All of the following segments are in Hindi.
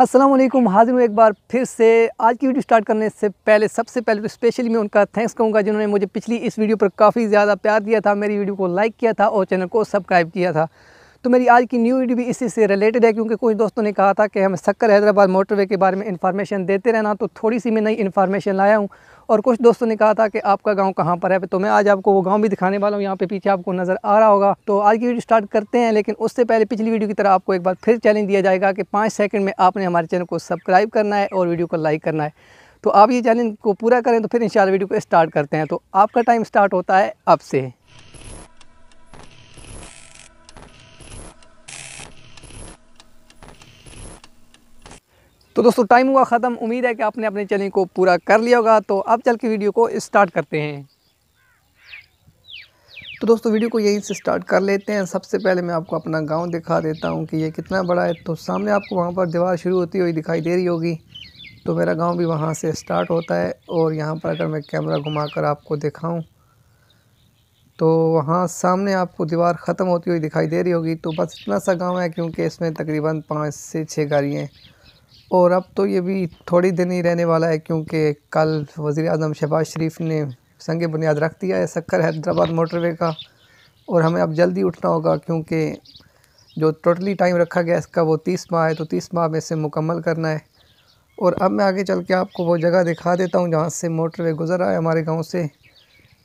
असलम हाजिर हूँ एक बार फिर से आज की वीडियो स्टार्ट करने से पहले सबसे पहले तो स्पेशली मैं उनका थैंक्स कहूँगा जिन्होंने मुझे पिछली इस वीडियो पर काफ़ी ज़्यादा प्यार दिया था मेरी वीडियो को लाइक किया था और चैनल को सब्सक्राइब किया था तो मेरी आज की न्यू वीडियो भी इसी से रिलेटेड है क्योंकि कुछ दोस्तों ने कहा था कि हमें शक्कर हैदराबाद मोटरवे के बारे में इन्फॉर्मेशन देते रहना तो थोड़ी सी मैं नई इन्फॉर्मेशन लाया हूँ और कुछ दोस्तों ने कहा था कि आपका गाँव कहाँ पर है तो मैं आज आपको वो गाँव भी दिखाने वाला हूँ यहाँ पे पीछे आपको नज़र आ रहा होगा तो आज की वीडियो स्टार्ट करते हैं लेकिन उससे पहले पिछली वीडियो की तरह आपको एक बार फिर चैलेंज दिया जाएगा कि पाँच सेकेंड में आपने हमारे चैनल को सब्सक्राइब करना है और वीडियो को लाइक करना है तो आप ये चैलेंज को पूरा करें तो फिर इन वीडियो को स्टार्ट करते हैं तो आपका टाइम स्टार्ट होता है अब से तो दोस्तों टाइम हुआ ख़त्म उम्मीद है कि आपने अपने चैलेंज को पूरा कर लिया होगा तो अब चल के वीडियो को स्टार्ट करते हैं तो दोस्तों वीडियो को यहीं से स्टार्ट कर लेते हैं सबसे पहले मैं आपको अपना गांव दिखा देता हूं कि ये कितना बड़ा है तो सामने आपको वहां पर दीवार शुरू होती हुई दिखाई दे रही होगी तो मेरा गाँव भी वहाँ से स्टार्ट होता है और यहाँ पर अगर मैं कैमरा घुमा कर आपको दिखाऊँ तो वहाँ सामने आपको दीवार ख़त्म होती हुई दिखाई दे रही होगी तो बस इतना सा गाँव है क्योंकि इसमें तकरीबन पाँच से छः गाड़ियाँ और अब तो ये भी थोड़ी दिन ही रहने वाला है क्योंकि कल वज़ी अजम शहबाज शरीफ ने संग बुनियाद रख दिया है सक्कर हैदराबाद मोटरवे का और हमें अब जल्दी उठना होगा क्योंकि जो टोटली टाइम रखा गया इसका वो तीस माह है तो तीस माह में इसे मुकम्मल करना है और अब मैं आगे चल के आपको वो जगह दिखा देता हूँ जहाँ से मोटरवे गुजर रहा है हमारे गाँव से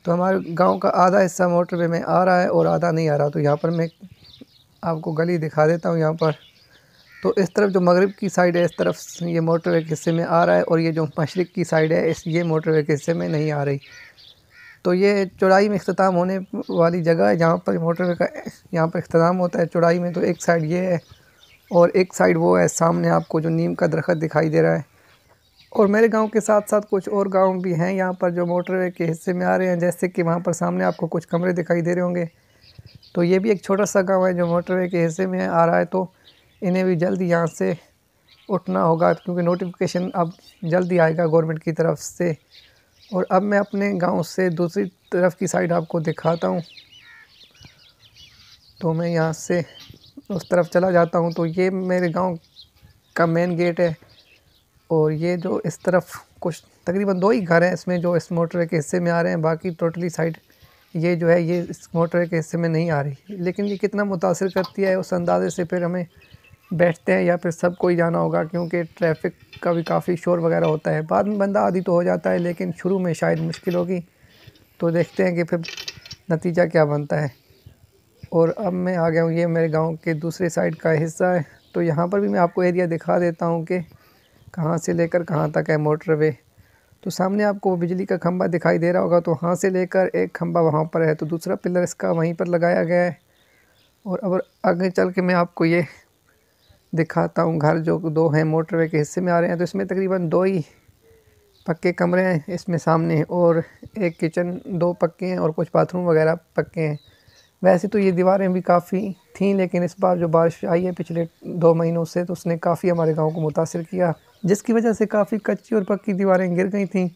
तो हमारे गाँव का आधा हिस्सा मोटरवे में आ रहा है और आधा नहीं आ रहा तो यहाँ पर मैं आपको गली दिखा देता हूँ यहाँ पर तो इस तरफ जो मगरब की साइड है इस तरफ ये मोटरवे के हिस्से में आ रहा है और ये जो मशरक़ की साइड है इस ये मोटरवे के हिस्से में नहीं आ रही तो ये चौड़ाई में अख्ताम होने वाली जगह है जहाँ पर मोटरवे का यहाँ पर अख्ताम होता है चौड़ाई में तो एक साइड ये है और एक साइड वो है सामने आपको जो नीम का दरख्त दिखाई दे रहा है और मेरे गांव के साथ साथ कुछ और गांव भी हैं यहाँ पर जो मोटरवे के हिस्से में आ रहे हैं जैसे कि वहाँ पर सामने आपको कुछ कमरे दिखाई दे रहे होंगे तो ये भी एक छोटा सा गाँव है जो मोटरवे के हिस्से में आ रहा है तो इन्हें भी जल्द यहाँ से उठना होगा क्योंकि नोटिफिकेशन अब जल्दी आएगा गवर्नमेंट की तरफ से और अब मैं अपने गांव से दूसरी तरफ की साइड आपको दिखाता हूँ तो मैं यहाँ से उस तरफ चला जाता हूँ तो ये मेरे गांव का मेन गेट है और ये जो इस तरफ कुछ तकरीबन दो ही घर हैं इसमें जो इस मोटरवे के हिस्से में आ रहे हैं बाकी टोटली साइड ये जो है ये इस मोटरवे के हिस्से में नहीं आ रही लेकिन ये कितना मुतासर करती है उस अंदाज़े से फिर हमें बैठते हैं या फिर सब ही जाना होगा क्योंकि ट्रैफिक का भी काफ़ी शोर वगैरह होता है बाद में बंदा आदि तो हो जाता है लेकिन शुरू में शायद मुश्किल होगी तो देखते हैं कि फिर नतीजा क्या बनता है और अब मैं आ गया हूँ ये मेरे गांव के दूसरे साइड का हिस्सा है तो यहाँ पर भी मैं आपको एरिया दिखा देता हूँ कि कहाँ से लेकर कहाँ तक है मोटर तो सामने आपको बिजली का खम्बा दिखाई दे रहा होगा तो वहाँ से लेकर एक खम्बा वहाँ पर है तो दूसरा पिलर इसका वहीं पर लगाया गया है और अब आगे चल के मैं आपको ये दिखाता हूँ घर जो दो हैं मोटरवे के हिस्से में आ रहे हैं तो इसमें तकरीबन दो ही पक्के कमरे हैं इसमें सामने है और एक किचन दो पक्के हैं और कुछ बाथरूम वगैरह पक्के हैं वैसे तो ये दीवारें भी काफ़ी थीं लेकिन इस बार जो बारिश आई है पिछले दो महीनों से तो उसने काफ़ी हमारे गांव को मुतासर किया जिसकी वजह से काफ़ी कच्ची और पक्की दीवारें गिर गई थीं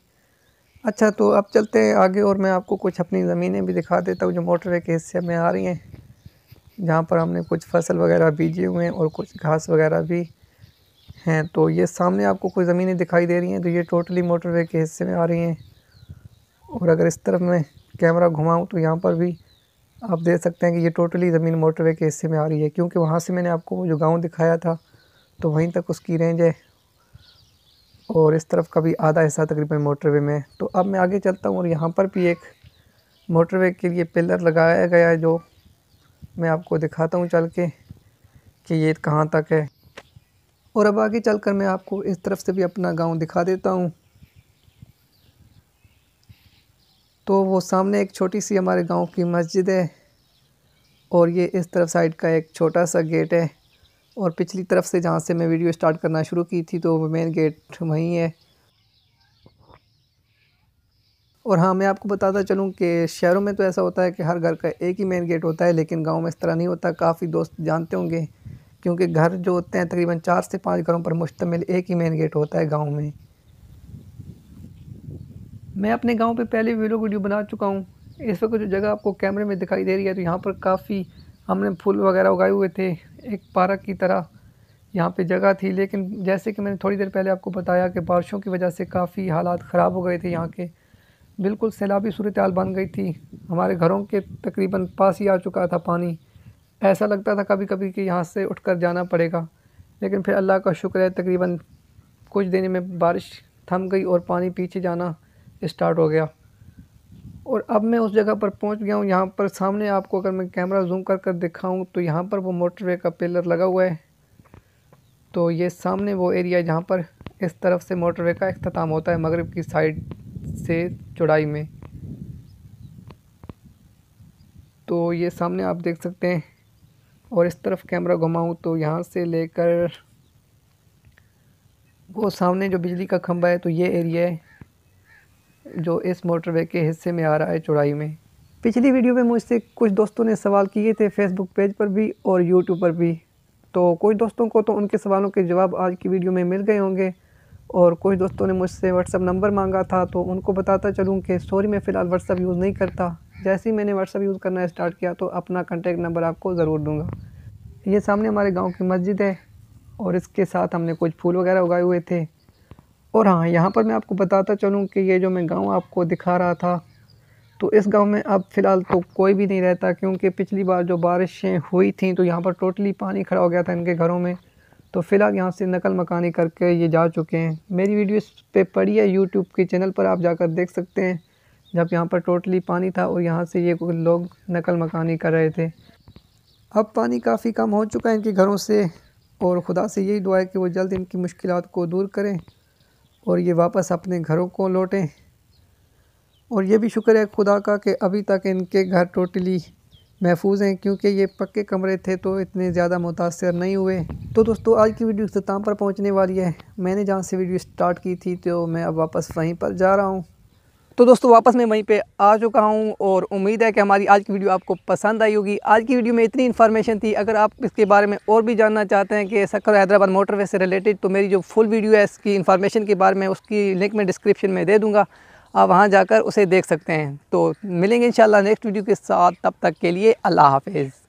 अच्छा तो अब चलते हैं आगे और मैं आपको कुछ अपनी ज़मीनें भी दिखा देता हूँ जो मोटरवे के हिस्से में आ रही हैं जहाँ पर हमने कुछ फसल वगैरह बीजे हुए हैं और कुछ घास वगैरह भी हैं तो ये सामने आपको कुछ ज़मीनें दिखाई दे रही हैं तो ये टोटली मोटरवे के हिस्से में आ रही हैं और अगर इस तरफ मैं कैमरा घुमाऊँ तो यहाँ पर भी आप देख सकते हैं कि ये टोटली ज़मीन मोटरवे के हिस्से में आ रही है क्योंकि वहाँ से मैंने आपको जो गाँव दिखाया था तो वहीं तक उसकी रेंज है और इस तरफ का भी आधा हिस्सा तकरीबन मोटरवे में है तो अब मैं आगे चलता हूँ और यहाँ पर भी एक मोटरवे के लिए पिलर लगाया गया है जो मैं आपको दिखाता हूँ चल के कि ये कहाँ तक है और अब आगे चलकर मैं आपको इस तरफ से भी अपना गांव दिखा देता हूँ तो वो सामने एक छोटी सी हमारे गांव की मस्जिद है और ये इस तरफ साइड का एक छोटा सा गेट है और पिछली तरफ से जहाँ से मैं वीडियो स्टार्ट करना शुरू की थी तो मेन गेट वहीं है और हाँ मैं आपको बताता चलूँ कि शहरों में तो ऐसा होता है कि हर घर का एक ही मेन गेट होता है लेकिन गाँव में इस तरह नहीं होता काफ़ी दोस्त जानते होंगे क्योंकि घर जो होते हैं तकरीबन चार से पाँच घरों पर मुश्तमिल एक ही मेन गेट होता है गाँव में मैं अपने गाँव पर पहले वीडियो वीडियो बना चुका हूँ इस वक्त जो जगह आपको कैमरे में दिखाई दे रही है तो यहाँ पर काफ़ी हमने फूल वगैरह उगाए हुए थे एक पार्क की तरह यहाँ पे जगह थी लेकिन जैसे कि मैंने थोड़ी देर पहले आपको बताया कि बारिशों की वजह से काफ़ी हालात ख़राब हो गए थे यहाँ के बिल्कुल सैलाबी सूरत हाल बन गई थी हमारे घरों के तकरीबन पास ही आ चुका था पानी ऐसा लगता था कभी कभी कि यहाँ से उठ कर जाना पड़ेगा लेकिन फिर अल्लाह का शुक्र है तकरीबन कुछ दिन में बारिश थम गई और पानी पीछे जाना स्टार्ट हो गया और अब मैं उस जगह पर पहुंच गया हूँ यहाँ पर सामने आपको अगर मैं कैमरा जूम कर कर दिखाऊँ तो यहाँ पर वो मोटरवे का पिलर लगा हुआ है तो ये सामने वो एरिया जहाँ पर इस तरफ से मोटरवे का अख्ताम होता है मगरब की साइड से चौड़ाई में तो ये सामने आप देख सकते हैं और इस तरफ कैमरा घुमाऊँ तो यहाँ से लेकर वो सामने जो बिजली का खम्भा है तो ये एरिया है जो इस मोटरवे के हिस्से में आ रहा है चौड़ाई में पिछली वीडियो में मुझसे कुछ दोस्तों ने सवाल किए थे फेसबुक पेज पर भी और यूट्यूब पर भी तो कुछ दोस्तों को तो उनके सवालों के जवाब आज की वीडियो में मिल गए होंगे और कुछ दोस्तों ने मुझसे व्हाट्सअप नंबर मांगा था तो उनको बताता चलूँ कि सॉरी मैं फ़िलहाल व्हाट्सअप यूज़ नहीं करता जैसे ही मैंने व्हाट्सअप यूज़ करना स्टार्ट किया तो अपना कंटेक्ट नंबर आपको ज़रूर दूँगा ये सामने हमारे गाँव की मस्जिद है और इसके साथ हमने कुछ फूल वगैरह उगाए हुए थे और हाँ यहाँ पर मैं आपको बताता चलूँ कि ये जो मैं गाँव आपको दिखा रहा था तो इस गांव में अब फ़िलहाल तो कोई भी नहीं रहता क्योंकि पिछली बार जो बारिशें हुई थी तो यहाँ पर टोटली पानी खड़ा हो गया था इनके घरों में तो फ़िलहाल यहाँ से नकल मकानी करके ये जा चुके हैं मेरी वीडियो इस पर पड़ी है यूट्यूब के चैनल पर आप जाकर देख सकते हैं जब यहाँ पर टोटली पानी था और यहाँ से ये लोग नकल मकानी कर रहे थे अब पानी काफ़ी कम हो चुका है इनके घरों से और ख़ुदा से यही दुआ है कि वो जल्द इनकी मुश्किल को दूर करें और ये वापस अपने घरों को लौटें और ये भी शुक्र है खुदा का कि अभी तक इनके घर टोटली महफूज हैं क्योंकि ये पक्के कमरे थे तो इतने ज़्यादा मुतासर नहीं हुए तो दोस्तों आज की वीडियो अख्ताम पर पहुँचने वाली है मैंने जहाँ से वीडियो स्टार्ट की थी तो मैं अब वापस वहीं पर जा रहा हूँ तो दोस्तों वापस मैं वहीं पे आ चुका हूँ और उम्मीद है कि हमारी आज की वीडियो आपको पसंद आई होगी आज की वीडियो में इतनी इन्फॉर्मेशन थी अगर आप इसके बारे में और भी जानना चाहते हैं कि सक्कर हैदराबाद मोटरवे से रिलेटेड तो मेरी जो फुल वीडियो है इसकी इन्फॉर्मेशन के बारे में उसकी लिंक मैं डिस्क्रिप्शन में दे दूँगा आप वहाँ जाकर उसे देख सकते हैं तो मिलेंगे इंशाल्लाह नेक्स्ट वीडियो के साथ तब तक के लिए अल्लाह हाफिज़